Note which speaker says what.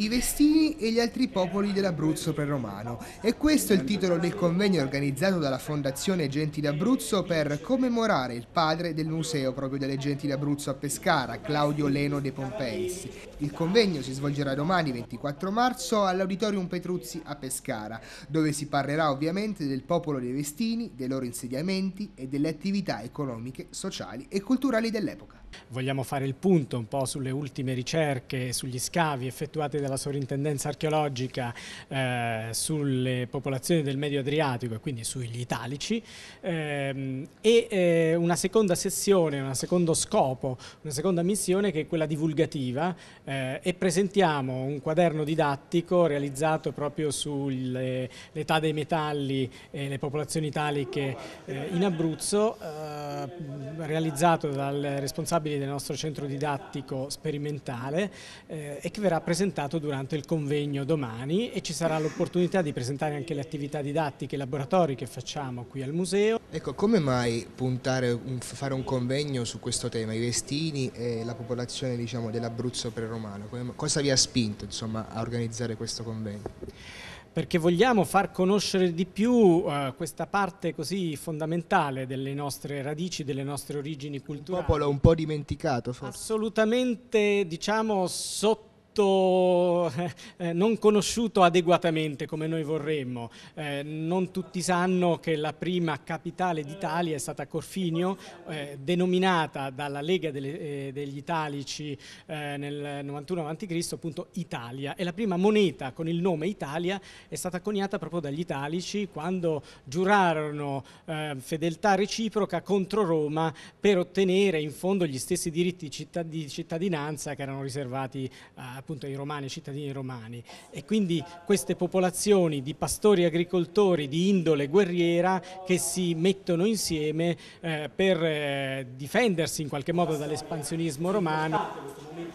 Speaker 1: i Vestini e gli altri popoli dell'Abruzzo preromano. E questo è il titolo del convegno organizzato dalla Fondazione Genti d'Abruzzo per commemorare il padre del museo proprio delle Genti d'Abruzzo a Pescara, Claudio Leno De Pompeis. Il convegno si svolgerà domani 24 marzo all'Auditorium Petruzzi a Pescara, dove si parlerà ovviamente del popolo dei Vestini, dei loro insediamenti e delle attività economiche, sociali e culturali dell'epoca.
Speaker 2: Vogliamo fare il punto un po' sulle ultime ricerche, sugli scavi effettuati dalla sovrintendenza archeologica eh, sulle popolazioni del Medio Adriatico e quindi sugli italici ehm, e eh, una seconda sessione, un secondo scopo, una seconda missione che è quella divulgativa eh, e presentiamo un quaderno didattico realizzato proprio sull'età dei metalli e le popolazioni italiche eh, in Abruzzo eh, realizzato dal responsabile responsabili del nostro centro didattico sperimentale eh, e che verrà presentato durante il convegno domani e ci sarà l'opportunità di presentare anche le attività didattiche
Speaker 1: e laboratori che facciamo qui al museo. Ecco, come mai puntare, un, fare un convegno su questo tema, i vestini e la popolazione diciamo, dell'Abruzzo preromano? Cosa vi ha spinto insomma, a organizzare questo convegno? perché vogliamo far conoscere di
Speaker 2: più eh, questa parte così fondamentale delle nostre radici, delle nostre origini
Speaker 1: culturali. Un popolo un po' dimenticato forse.
Speaker 2: Assolutamente diciamo sotto tutto eh, eh, non conosciuto adeguatamente come noi vorremmo. Eh, non tutti sanno che la prima capitale d'Italia è stata Corfinio, eh, denominata dalla Lega delle, eh, degli Italici eh, nel 91 a.C. appunto Italia e la prima moneta con il nome Italia è stata coniata proprio dagli Italici quando giurarono fedeltà reciproca contro Roma per ottenere in fondo gli stessi diritti di cittadinanza che erano riservati a appunto ai romani, ai cittadini romani e quindi queste popolazioni di pastori agricoltori di indole guerriera che si mettono insieme eh, per eh, difendersi in qualche modo dall'espansionismo romano.